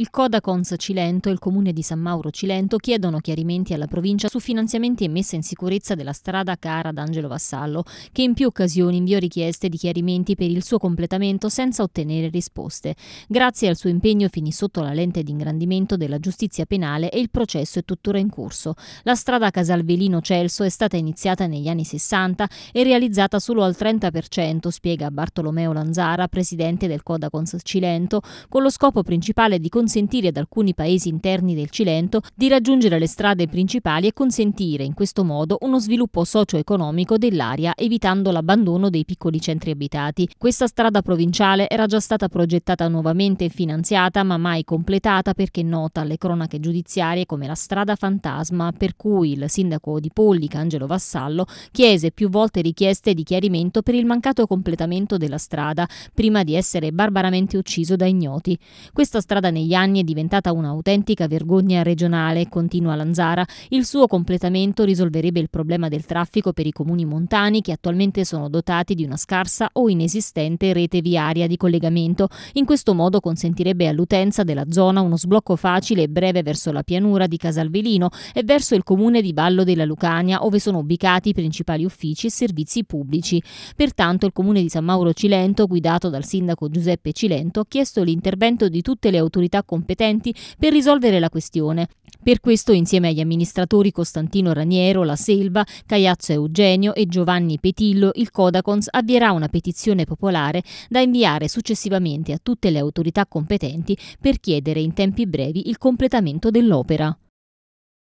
Il Codacons Cilento e il comune di San Mauro Cilento chiedono chiarimenti alla provincia su finanziamenti e messa in sicurezza della strada cara d'Angelo Vassallo, che in più occasioni inviò richieste di chiarimenti per il suo completamento senza ottenere risposte. Grazie al suo impegno finì sotto la lente di ingrandimento della giustizia penale e il processo è tuttora in corso. La strada Casalvelino Celso è stata iniziata negli anni 60 e realizzata solo al 30%, spiega Bartolomeo Lanzara, presidente del Codacons Cilento, con lo scopo principale di conseguire consentire ad alcuni paesi interni del Cilento di raggiungere le strade principali e consentire in questo modo uno sviluppo socio-economico dell'area evitando l'abbandono dei piccoli centri abitati. Questa strada provinciale era già stata progettata nuovamente e finanziata ma mai completata perché nota alle cronache giudiziarie come la strada fantasma per cui il sindaco di Pollica, Angelo Vassallo, chiese più volte richieste di chiarimento per il mancato completamento della strada prima di essere barbaramente ucciso da ignoti. Questa strada negli anni anni è diventata un'autentica vergogna regionale, continua Lanzara, il suo completamento risolverebbe il problema del traffico per i comuni montani che attualmente sono dotati di una scarsa o inesistente rete viaria di collegamento. In questo modo consentirebbe all'utenza della zona uno sblocco facile e breve verso la pianura di Casalvelino e verso il comune di Vallo della Lucania, ove sono ubicati i principali uffici e servizi pubblici. Pertanto il comune di San Mauro Cilento, guidato dal sindaco Giuseppe Cilento, ha chiesto l'intervento di tutte le autorità competenti per risolvere la questione. Per questo, insieme agli amministratori Costantino Raniero, La Selva, Caiazzo Eugenio e Giovanni Petillo, il Codacons avvierà una petizione popolare da inviare successivamente a tutte le autorità competenti per chiedere in tempi brevi il completamento dell'opera.